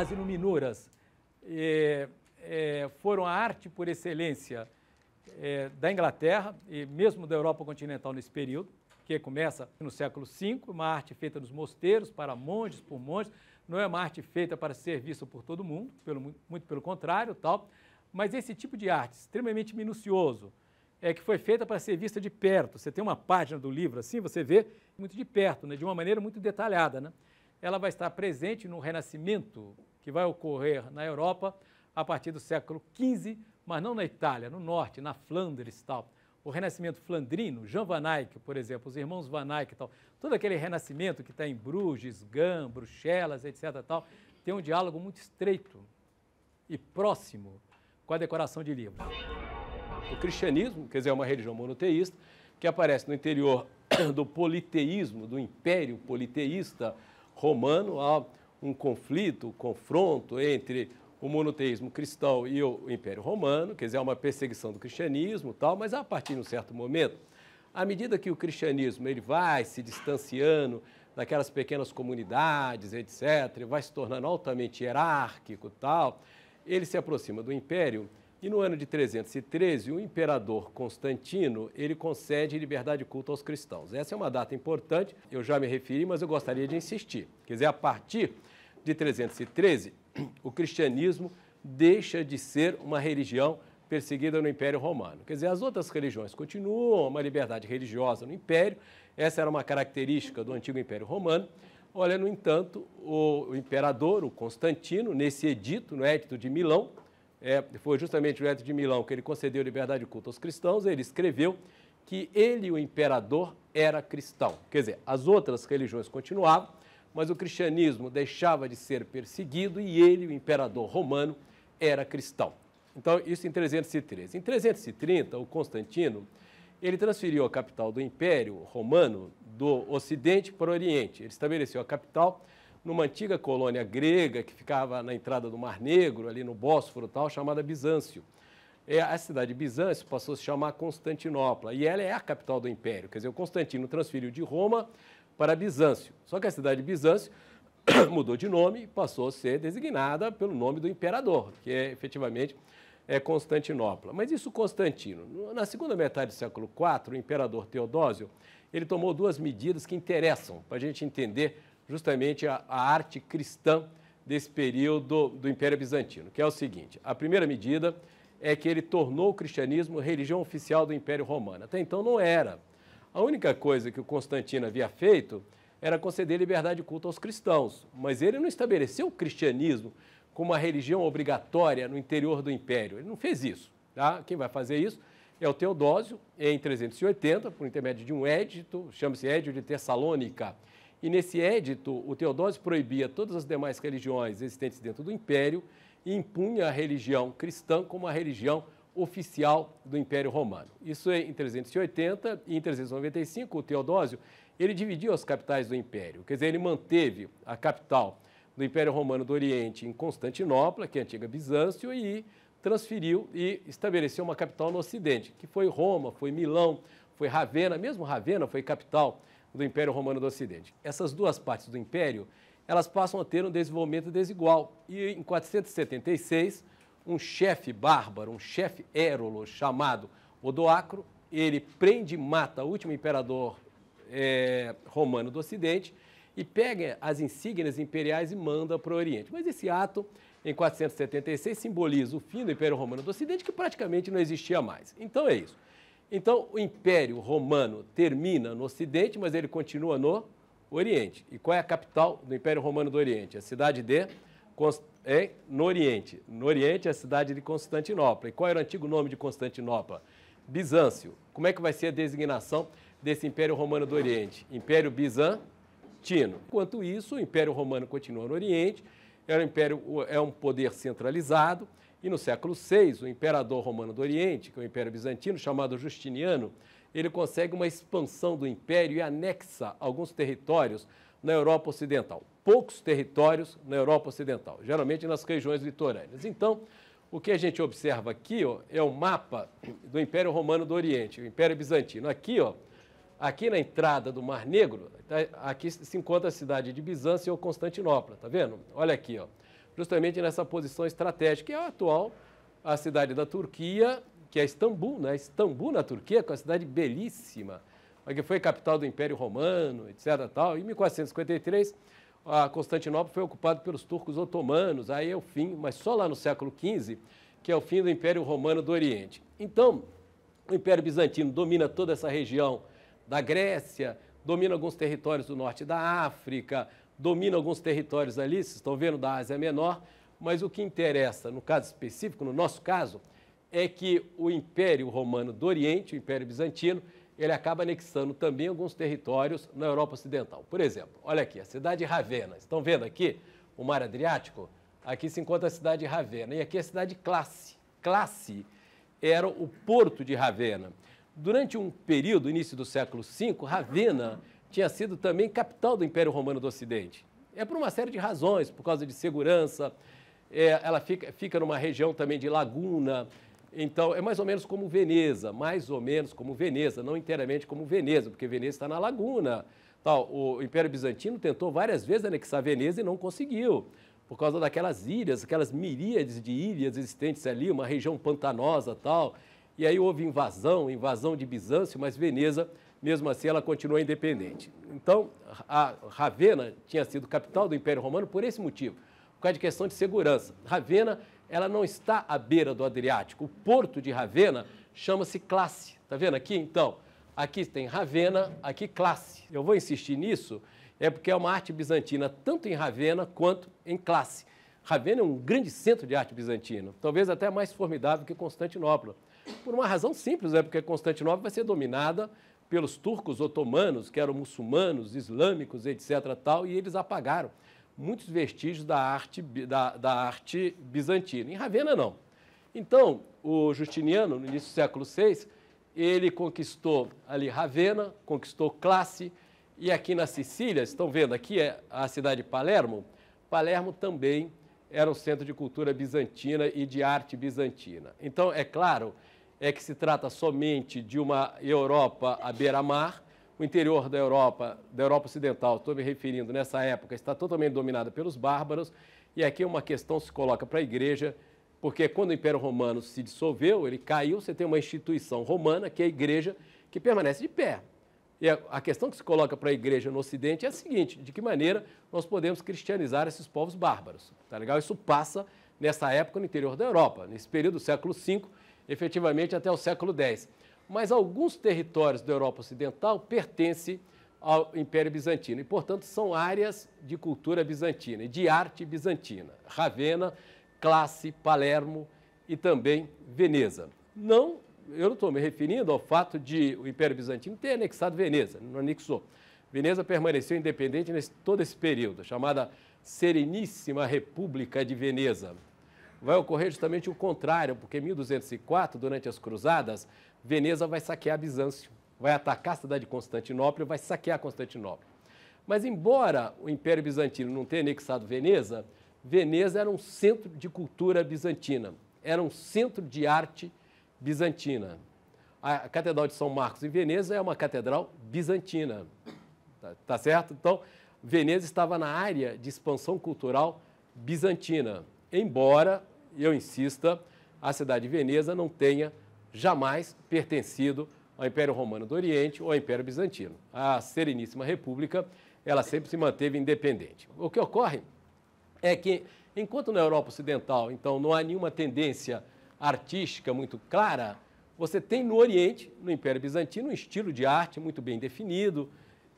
as iluminuras é, é, foram a arte por excelência é, da Inglaterra e mesmo da Europa continental nesse período, que começa no século V, uma arte feita nos mosteiros, para monges, por monges, não é uma arte feita para ser vista por todo mundo, pelo, muito pelo contrário, tal, mas esse tipo de arte, extremamente minucioso, é que foi feita para ser vista de perto. Você tem uma página do livro assim, você vê muito de perto, né, de uma maneira muito detalhada. Né? ela vai estar presente no renascimento que vai ocorrer na Europa a partir do século XV, mas não na Itália, no norte, na Flandres e tal. O renascimento flandrino, Jean Van Eyck, por exemplo, os irmãos Van Eyck e tal, todo aquele renascimento que está em Bruges, Gand, Bruxelas, etc. Tal, tem um diálogo muito estreito e próximo com a decoração de livros. O cristianismo, quer dizer, é uma religião monoteísta que aparece no interior do politeísmo, do império politeísta romano, há um conflito, um confronto entre o monoteísmo cristão e o Império Romano, quer dizer, há uma perseguição do cristianismo, tal, mas a partir de um certo momento, à medida que o cristianismo ele vai se distanciando daquelas pequenas comunidades, etc., vai se tornando altamente hierárquico, tal, ele se aproxima do Império e no ano de 313, o imperador Constantino, ele concede liberdade de culto aos cristãos. Essa é uma data importante, eu já me referi, mas eu gostaria de insistir. Quer dizer, a partir de 313, o cristianismo deixa de ser uma religião perseguida no Império Romano. Quer dizer, as outras religiões continuam, uma liberdade religiosa no Império, essa era uma característica do antigo Império Romano. Olha, no entanto, o imperador, o Constantino, nesse edito, no Edito de Milão, é, foi justamente o Eto de Milão que ele concedeu liberdade de culto aos cristãos, ele escreveu que ele, o imperador, era cristão. Quer dizer, as outras religiões continuavam, mas o cristianismo deixava de ser perseguido e ele, o imperador romano, era cristão. Então, isso em 313. Em 330, o Constantino, ele transferiu a capital do Império Romano do Ocidente para o Oriente. Ele estabeleceu a capital numa antiga colônia grega que ficava na entrada do Mar Negro, ali no Bósforo tal, chamada Bizâncio. É, a cidade de Bizâncio passou a se chamar Constantinopla e ela é a capital do império. Quer dizer, o Constantino transferiu de Roma para Bizâncio. Só que a cidade de Bizâncio mudou de nome e passou a ser designada pelo nome do imperador, que é efetivamente é Constantinopla. Mas isso Constantino. Na segunda metade do século IV, o imperador Teodósio, ele tomou duas medidas que interessam para a gente entender justamente a, a arte cristã desse período do Império Bizantino, que é o seguinte: a primeira medida é que ele tornou o cristianismo religião oficial do Império Romano. Até então não era. A única coisa que o Constantino havia feito era conceder liberdade de culto aos cristãos, mas ele não estabeleceu o cristianismo como uma religião obrigatória no interior do império. Ele não fez isso. Tá? Quem vai fazer isso é o Teodósio, em 380, por intermédio de um edito, chama-se Edito de Tessalônica, e nesse edito, o Teodósio proibia todas as demais religiões existentes dentro do império e impunha a religião cristã como a religião oficial do Império Romano. Isso é em 380 e em 395, o Teodósio, ele dividiu as capitais do império. Quer dizer, ele manteve a capital do Império Romano do Oriente em Constantinopla, que é a antiga Bizâncio, e transferiu e estabeleceu uma capital no Ocidente, que foi Roma, foi Milão, foi Ravena, mesmo Ravena foi capital do Império Romano do Ocidente. Essas duas partes do Império, elas passam a ter um desenvolvimento desigual. E em 476, um chefe bárbaro, um chefe érolo chamado Odoacro, ele prende e mata o último imperador é, romano do Ocidente e pega as insígnias imperiais e manda para o Oriente. Mas esse ato, em 476, simboliza o fim do Império Romano do Ocidente, que praticamente não existia mais. Então é isso. Então, o Império Romano termina no Ocidente, mas ele continua no Oriente. E qual é a capital do Império Romano do Oriente? A cidade de Const... é, no Oriente. No Oriente é a cidade de Constantinopla. E qual era o antigo nome de Constantinopla? Bizâncio. Como é que vai ser a designação desse Império Romano do Oriente? Império Bizantino. Enquanto isso, o Império Romano continua no Oriente, era é um império, é um poder centralizado, e no século VI, o imperador romano do Oriente, que é o Império Bizantino, chamado Justiniano, ele consegue uma expansão do império e anexa alguns territórios na Europa Ocidental. Poucos territórios na Europa Ocidental, geralmente nas regiões litorâneas. Então, o que a gente observa aqui ó, é o mapa do Império Romano do Oriente, o Império Bizantino. Aqui, ó, aqui na entrada do Mar Negro, tá, aqui se encontra a cidade de Bizâncio ou Constantinopla, tá vendo? Olha aqui, ó justamente nessa posição estratégica, que é a atual, a cidade da Turquia, que é Istambul, né? Istambul na Turquia, que é uma cidade belíssima, que foi capital do Império Romano, etc. Tal. Em 1453, a Constantinopla foi ocupada pelos turcos otomanos, aí é o fim, mas só lá no século XV, que é o fim do Império Romano do Oriente. Então, o Império Bizantino domina toda essa região da Grécia, domina alguns territórios do norte da África, domina alguns territórios ali, vocês estão vendo, da Ásia Menor, mas o que interessa, no caso específico, no nosso caso, é que o Império Romano do Oriente, o Império Bizantino, ele acaba anexando também alguns territórios na Europa Ocidental. Por exemplo, olha aqui, a cidade de Ravenna. Estão vendo aqui o Mar Adriático? Aqui se encontra a cidade de Ravenna e aqui é a cidade Classe. Classe era o porto de Ravenna. Durante um período, início do século V, Ravenna tinha sido também capital do Império Romano do Ocidente. É por uma série de razões, por causa de segurança, é, ela fica, fica numa região também de laguna, então é mais ou menos como Veneza, mais ou menos como Veneza, não inteiramente como Veneza, porque Veneza está na laguna. Tal. O Império Bizantino tentou várias vezes anexar Veneza e não conseguiu, por causa daquelas ilhas, aquelas miríades de ilhas existentes ali, uma região pantanosa tal. E aí houve invasão, invasão de Bizâncio, mas Veneza mesmo assim ela continuou independente. Então, a Ravenna tinha sido capital do Império Romano por esse motivo, por causa de questão de segurança. Ravenna, ela não está à beira do Adriático. O porto de Ravenna chama-se Classe. Está vendo aqui? Então, aqui tem Ravenna, aqui Classe. Eu vou insistir nisso, é porque é uma arte bizantina tanto em Ravenna quanto em Classe. Ravenna é um grande centro de arte bizantina, talvez até mais formidável que Constantinopla. Por uma razão simples, é porque Constantinopla vai ser dominada pelos turcos otomanos, que eram muçulmanos, islâmicos, etc. Tal, e eles apagaram muitos vestígios da arte, da, da arte bizantina. Em Ravenna, não. Então, o Justiniano, no início do século VI, ele conquistou ali Ravenna, conquistou Classe, e aqui na Sicília, estão vendo aqui é a cidade de Palermo, Palermo também era um centro de cultura bizantina e de arte bizantina. Então, é claro é que se trata somente de uma Europa à beira-mar. O interior da Europa, da Europa Ocidental, estou me referindo nessa época, está totalmente dominada pelos bárbaros. E aqui uma questão se coloca para a igreja, porque quando o Império Romano se dissolveu, ele caiu, você tem uma instituição romana, que é a igreja, que permanece de pé. E a questão que se coloca para a igreja no Ocidente é a seguinte: de que maneira nós podemos cristianizar esses povos bárbaros? Tá legal? Isso passa nessa época no interior da Europa, nesse período do século V efetivamente até o século X. Mas alguns territórios da Europa Ocidental pertencem ao Império Bizantino e, portanto, são áreas de cultura bizantina e de arte bizantina. Ravenna, Classe, Palermo e também Veneza. Não, eu não estou me referindo ao fato de o Império Bizantino ter anexado Veneza, não anexou. Veneza permaneceu independente nesse, todo esse período, chamada Sereníssima República de Veneza, vai ocorrer justamente o contrário, porque em 1204, durante as Cruzadas, Veneza vai saquear Bizâncio, vai atacar a cidade de Constantinopla, vai saquear Constantinopla. Mas, embora o Império Bizantino não tenha anexado Veneza, Veneza era um centro de cultura bizantina, era um centro de arte bizantina. A Catedral de São Marcos em Veneza é uma catedral bizantina, tá, tá certo? Então, Veneza estava na área de expansão cultural bizantina embora, eu insista, a cidade de Veneza não tenha jamais pertencido ao Império Romano do Oriente ou ao Império Bizantino. A Sereníssima República, ela sempre se manteve independente. O que ocorre é que, enquanto na Europa Ocidental, então, não há nenhuma tendência artística muito clara, você tem no Oriente, no Império Bizantino, um estilo de arte muito bem definido,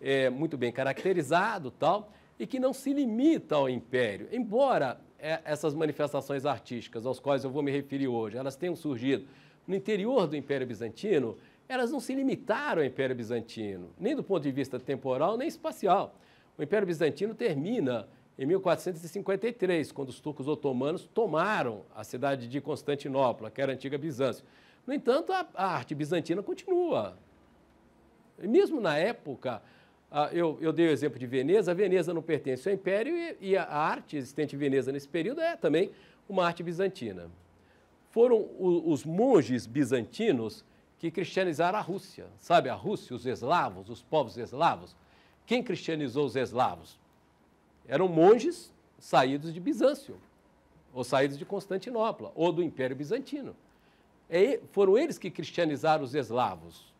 é, muito bem caracterizado tal, e que não se limita ao Império. Embora é essas manifestações artísticas aos quais eu vou me referir hoje, elas tenham surgido no interior do Império Bizantino, elas não se limitaram ao Império Bizantino, nem do ponto de vista temporal, nem espacial. O Império Bizantino termina em 1453, quando os turcos otomanos tomaram a cidade de Constantinopla, que era a antiga Bizâncio. No entanto, a arte bizantina continua. E mesmo na época ah, eu, eu, dei o exemplo de Veneza. A Veneza não pertence ao Império e, e, a arte existente em Veneza nesse período é também uma arte bizantina. Foram os monges bizantinos que cristianizaram a Rússia. Sabe, a Rússia, os eslavos, os povos eslavos. Quem cristianizou os eslavos? Eram monges saídos de Bizâncio, ou saídos de Constantinopla, ou do Império Bizantino. E foram eles que cristianizaram os eslavos.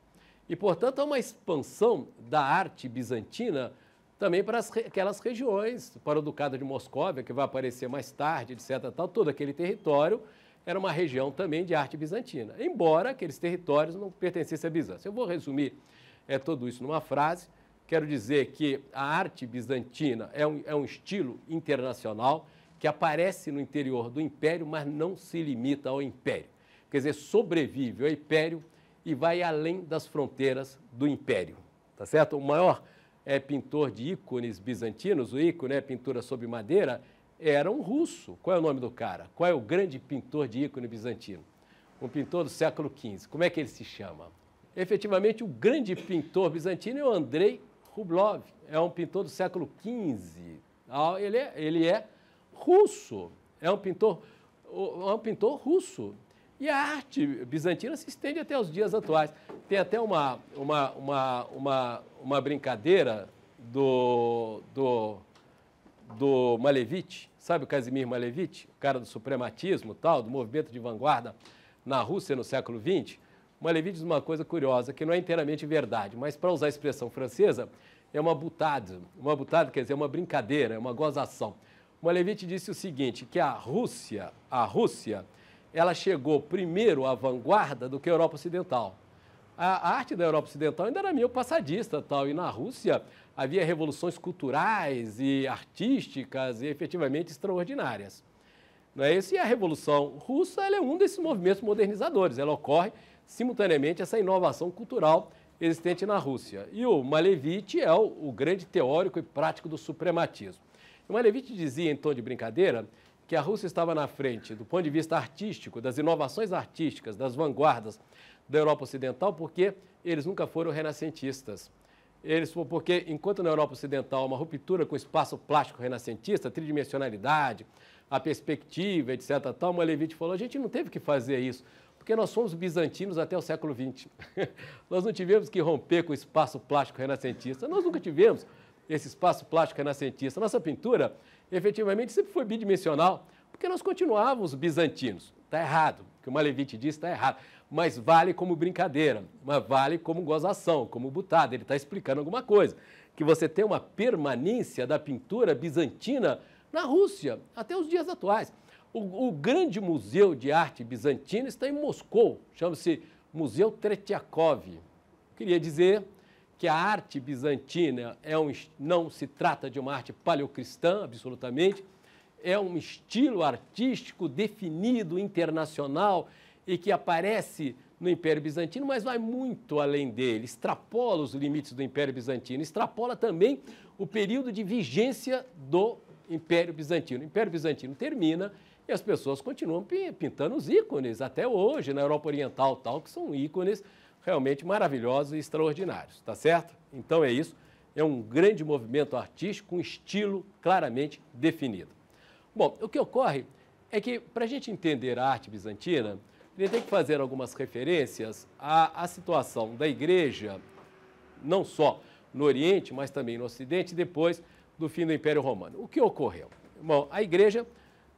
E, portanto, há uma expansão da arte bizantina também para as, aquelas regiões, para o Ducado de Moscóvia, que vai aparecer mais tarde, etc. Tal, todo aquele território era uma região também de arte bizantina, embora aqueles territórios não pertencessem a Bizâncio. Eu vou resumir é, tudo isso numa frase. Quero dizer que a arte bizantina é um, é um estilo internacional que aparece no interior do império, mas não se limita ao império. Quer dizer, sobrevive ao império, e vai além das fronteiras do império, tá certo? O maior é, pintor de ícones bizantinos, o ícone é pintura sobre madeira, era um russo. Qual é o nome do cara? Qual é o grande pintor de ícone bizantino? Um pintor do século XV. Como é que ele se chama? Efetivamente, o grande pintor bizantino é o Andrei Rublov. É um pintor do século XV. Ah, ele é, ele é russo. É um pintor, é um pintor russo. E a arte bizantina se estende até os dias atuais. Tem até uma, uma, uma, uma, uma brincadeira do, do, do Malevich, sabe o Casimir Malevich, o cara do suprematismo tal, do movimento de vanguarda na Rússia no século XX? Malevich diz uma coisa curiosa, que não é inteiramente verdade, mas para usar a expressão francesa, é uma butada. Uma butada quer dizer é uma brincadeira, é uma gozação. Malevich disse o seguinte, que a Rússia, a Rússia, ela chegou primeiro à vanguarda do que a Europa Ocidental. A arte da Europa Ocidental ainda era meio passadista tal, e na Rússia havia revoluções culturais e artísticas e efetivamente extraordinárias. Não é isso? E a Revolução Russa é um desses movimentos modernizadores, ela ocorre simultaneamente essa inovação cultural existente na Rússia. E o Malevich é o, o grande teórico e prático do suprematismo. O Malevich dizia, em tom de brincadeira, que a Rússia estava na frente do ponto de vista artístico, das inovações artísticas, das vanguardas da Europa Ocidental, porque eles nunca foram renascentistas. Eles, porque enquanto na Europa Ocidental uma ruptura com o espaço plástico renascentista, tridimensionalidade, a perspectiva, etc. Tal, Malevich falou: a gente não teve que fazer isso, porque nós somos bizantinos até o século XX. nós não tivemos que romper com o espaço plástico renascentista, nós nunca tivemos esse espaço plástico renascentista. Nossa pintura, efetivamente, sempre foi bidimensional, porque nós continuávamos bizantinos. Está errado. O que o Malevite disse está errado. Mas vale como brincadeira, mas vale como gozação, como butada. Ele está explicando alguma coisa. Que você tem uma permanência da pintura bizantina na Rússia, até os dias atuais. O, o grande museu de arte bizantina está em Moscou, chama-se Museu Tretiakov. Queria dizer que a arte bizantina é um, não se trata de uma arte paleocristã, absolutamente, é um estilo artístico definido, internacional, e que aparece no Império Bizantino, mas vai muito além dele, extrapola os limites do Império Bizantino, extrapola também o período de vigência do Império Bizantino. O Império Bizantino termina e as pessoas continuam pintando os ícones até hoje, na Europa Oriental tal, que são ícones realmente maravilhosos e extraordinários, tá certo? Então é isso. É um grande movimento artístico com um estilo claramente definido. Bom, o que ocorre é que para a gente entender a arte bizantina, ele tem que fazer algumas referências à, à situação da igreja, não só no Oriente, mas também no Ocidente, depois do fim do Império Romano. O que ocorreu? Bom, a igreja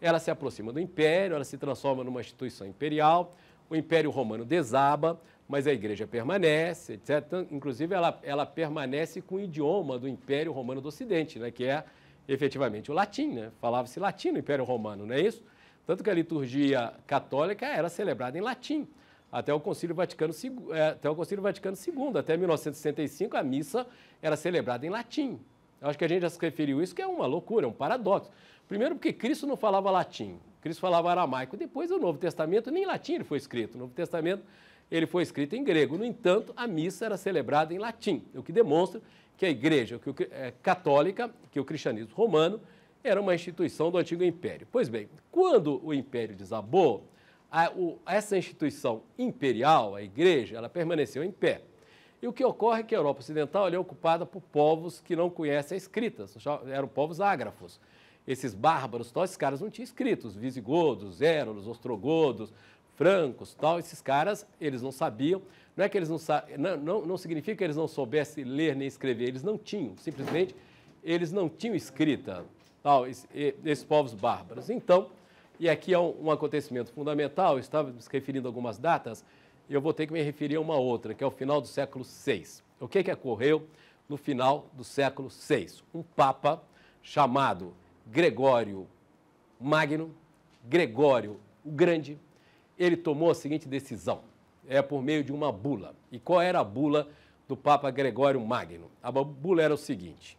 ela se aproxima do império, ela se transforma numa instituição imperial, o Império Romano desaba, mas a igreja permanece, etc. Inclusive, ela, ela permanece com o idioma do Império Romano do Ocidente, né, que é efetivamente o latim. Né? Falava-se latim no Império Romano, não é isso? Tanto que a liturgia católica era celebrada em latim, até o Concílio Vaticano II, é, até, o Concílio Vaticano II, até 1965, a missa era celebrada em latim. Eu acho que a gente já se referiu isso, que é uma loucura, é um paradoxo. Primeiro, porque Cristo não falava latim. Cristo falava aramaico. Depois o Novo Testamento, nem em latim ele foi escrito. O Novo Testamento ele foi escrito em grego. No entanto, a missa era celebrada em latim, o que demonstra que a igreja que o, é, católica, que o cristianismo romano, era uma instituição do antigo império. Pois bem, quando o império desabou, a, o, essa instituição imperial, a igreja, ela permaneceu em pé. E o que ocorre é que a Europa Ocidental é ocupada por povos que não conhecem as escritas, eram povos ágrafos esses bárbaros, tal, esses caras não tinham escritos, visigodos, érolos, ostrogodos, francos, tal, esses caras, eles não sabiam, não é que eles não não, não, não significa que eles não soubessem ler nem escrever, eles não tinham, simplesmente, eles não tinham escrita, tal, esses povos bárbaros. Então, e aqui é um, um acontecimento fundamental, eu estava me referindo a algumas datas, eu vou ter que me referir a uma outra, que é o final do século VI. O que, que ocorreu no final do século VI? Um papa chamado Gregório Magno, Gregório o Grande, ele tomou a seguinte decisão: é por meio de uma bula. E qual era a bula do Papa Gregório Magno? A bula era o seguinte: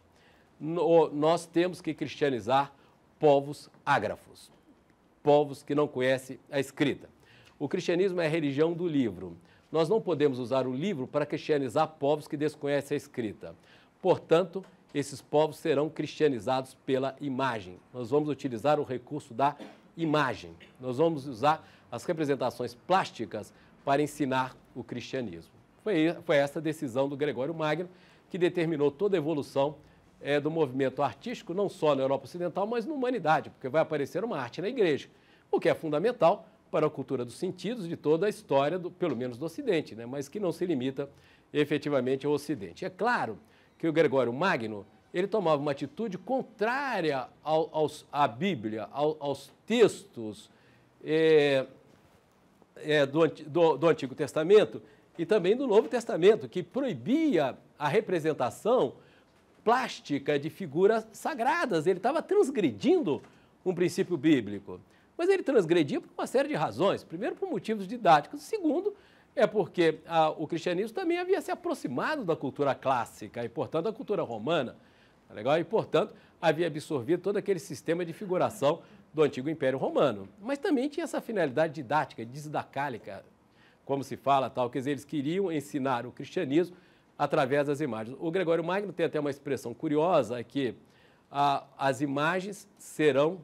nós temos que cristianizar povos ágrafos, povos que não conhecem a escrita. O cristianismo é a religião do livro. Nós não podemos usar o livro para cristianizar povos que desconhecem a escrita. Portanto, esses povos serão cristianizados pela imagem. Nós vamos utilizar o recurso da imagem. Nós vamos usar as representações plásticas para ensinar o cristianismo. Foi, foi essa decisão do Gregório Magno que determinou toda a evolução é, do movimento artístico, não só na Europa Ocidental, mas na humanidade, porque vai aparecer uma arte na igreja, o que é fundamental para a cultura dos sentidos de toda a história, do, pelo menos do Ocidente, né? mas que não se limita efetivamente ao Ocidente. É claro que o Gregório Magno ele tomava uma atitude contrária ao, aos, à Bíblia, ao, aos textos é, é, do, do, do Antigo Testamento e também do Novo Testamento, que proibia a representação plástica de figuras sagradas. Ele estava transgredindo um princípio bíblico. Mas ele transgredia por uma série de razões. Primeiro, por motivos didáticos. Segundo, é porque a, ah, o cristianismo também havia se aproximado da cultura clássica e, portanto, da cultura romana. Tá legal? E, portanto, havia absorvido todo aquele sistema de figuração do antigo Império Romano. Mas também tinha essa finalidade didática, didacálica, como se fala, tal, quer dizer, eles queriam ensinar o cristianismo através das imagens. O Gregório Magno tem até uma expressão curiosa é que a, ah, as imagens serão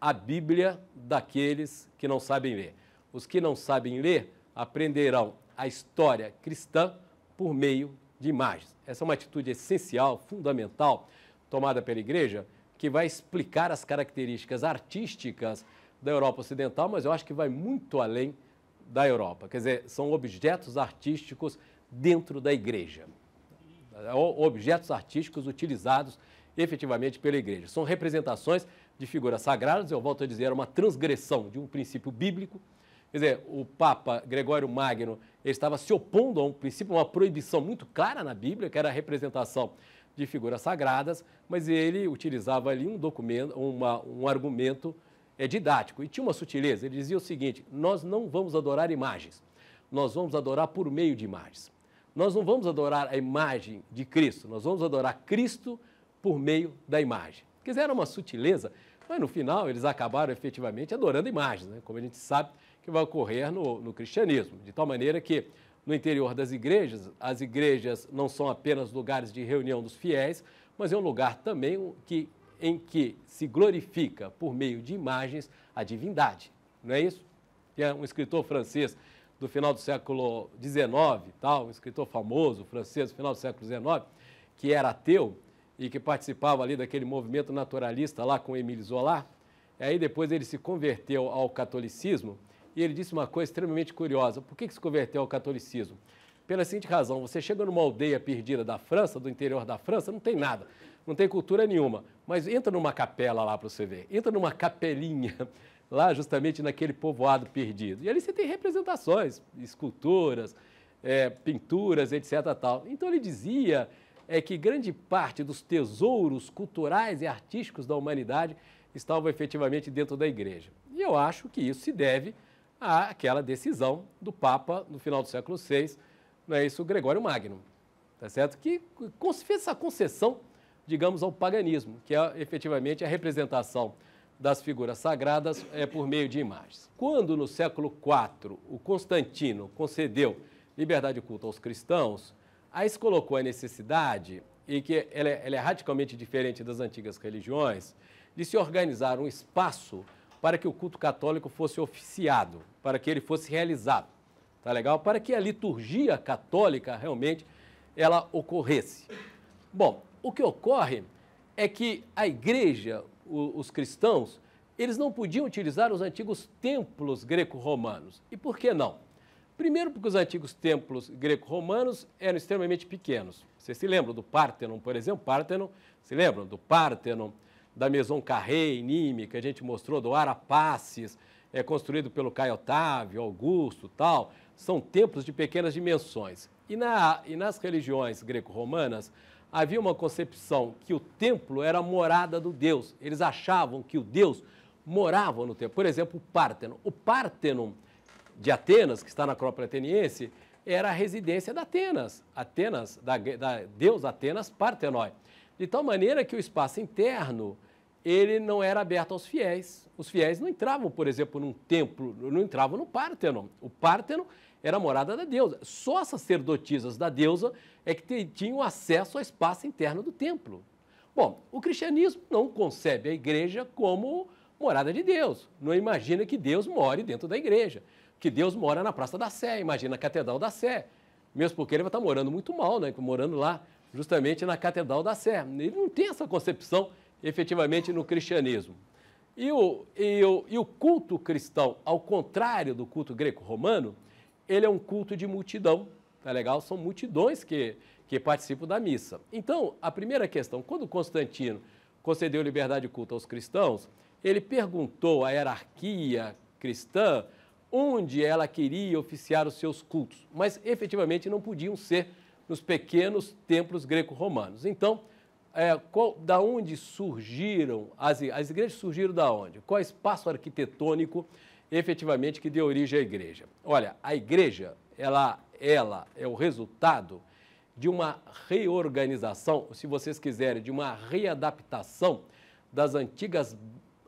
a Bíblia daqueles que não sabem ler. Os que não sabem ler aprenderão a história cristã por meio de imagens. Essa é uma atitude essencial, fundamental, tomada pela igreja, que vai explicar as características artísticas da Europa Ocidental, mas eu acho que vai muito além da Europa. Quer dizer, são objetos artísticos dentro da igreja. Objetos artísticos utilizados efetivamente pela igreja. São representações de figuras sagradas, eu volto a dizer, é uma transgressão de um princípio bíblico Quer dizer, o Papa Gregório Magno estava se opondo a um princípio, uma proibição muito clara na Bíblia, que era a representação de figuras sagradas, mas ele utilizava ali um documento, uma, um argumento é, didático. E tinha uma sutileza. Ele dizia o seguinte: nós não vamos adorar imagens, nós vamos adorar por meio de imagens. Nós não vamos adorar a imagem de Cristo, nós vamos adorar Cristo por meio da imagem. Quer dizer, era uma sutileza mas no final eles acabaram efetivamente adorando imagens, né? como a gente sabe que vai ocorrer no, no cristianismo. De tal maneira que no interior das igrejas, as igrejas não são apenas lugares de reunião dos fiéis, mas é um lugar também que, em que se glorifica por meio de imagens a divindade. Não é isso? Tem é um escritor francês do final do século XIX, tal, um escritor famoso francês do final do século XIX, que era ateu, e que participava ali daquele movimento naturalista lá com Emílio Zola. E aí depois ele se converteu ao catolicismo e ele disse uma coisa extremamente curiosa. Por que, que se converteu ao catolicismo? Pela seguinte razão, você chega numa aldeia perdida da França, do interior da França, não tem nada, não tem cultura nenhuma, mas entra numa capela lá para você ver, entra numa capelinha lá justamente naquele povoado perdido. E ali você tem representações, esculturas, é, pinturas, etc. Tal. Então ele dizia é que grande parte dos tesouros culturais e artísticos da humanidade estavam efetivamente dentro da igreja. E eu acho que isso se deve àquela decisão do Papa no final do século VI, não é isso, Gregório Magno, tá certo? Que fez essa concessão, digamos, ao paganismo, que é efetivamente a representação das figuras sagradas é por meio de imagens. Quando no século IV o Constantino concedeu liberdade de culto aos cristãos, Aí se colocou a necessidade, e que ela é, ela é radicalmente diferente das antigas religiões, de se organizar um espaço para que o culto católico fosse oficiado, para que ele fosse realizado, tá legal? Para que a liturgia católica realmente ela ocorresse. Bom, o que ocorre é que a igreja, o, os cristãos, eles não podiam utilizar os antigos templos greco-romanos. E por que não? Primeiro, porque os antigos templos greco-romanos eram extremamente pequenos. Vocês se lembram do Partenon, por exemplo? Partenon, se lembram do Partenon, da Maison Carré, Nîmes, que a gente mostrou, do Arapaces, é, construído pelo Caio Otávio, Augusto tal. São templos de pequenas dimensões. E, na, e nas religiões greco-romanas, havia uma concepção que o templo era a morada do Deus. Eles achavam que o Deus morava no templo. Por exemplo, o Partenon. O Partenon de Atenas, que está na Acrópole Ateniense, era a residência da Atenas, Atenas, da, da deusa Atenas Partenói. De tal maneira que o espaço interno, ele não era aberto aos fiéis. Os fiéis não entravam, por exemplo, num templo, não entravam no Pártenon. O Pártenon era a morada da deusa. Só as sacerdotisas da deusa é que tinham acesso ao espaço interno do templo. Bom, o cristianismo não concebe a igreja como morada de Deus. Não imagina que Deus more dentro da igreja que Deus mora na Praça da Sé, imagina a Catedral da Sé. Mesmo porque ele vai estar morando muito mal, né? Morando lá, justamente na Catedral da Sé. Ele não tem essa concepção efetivamente no cristianismo. E o, e o, e o culto cristão, ao contrário do culto greco-romano, ele é um culto de multidão, tá legal? São multidões que, que participam da missa. Então, a primeira questão, quando Constantino concedeu liberdade de culto aos cristãos, ele perguntou à hierarquia cristã onde ela queria oficiar os seus cultos, mas efetivamente não podiam ser nos pequenos templos greco-romanos. Então, é, qual, da onde surgiram as, as igrejas? Surgiram da onde? Qual é espaço arquitetônico efetivamente que deu origem à igreja? Olha, a igreja ela, ela é o resultado de uma reorganização, se vocês quiserem, de uma readaptação das antigas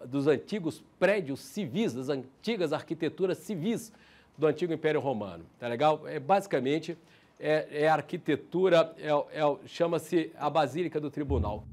dos antigos prédios civis, das antigas arquiteturas civis do antigo Império Romano. Tá legal? É basicamente é, é arquitetura, é, é chama-se a Basílica do Tribunal.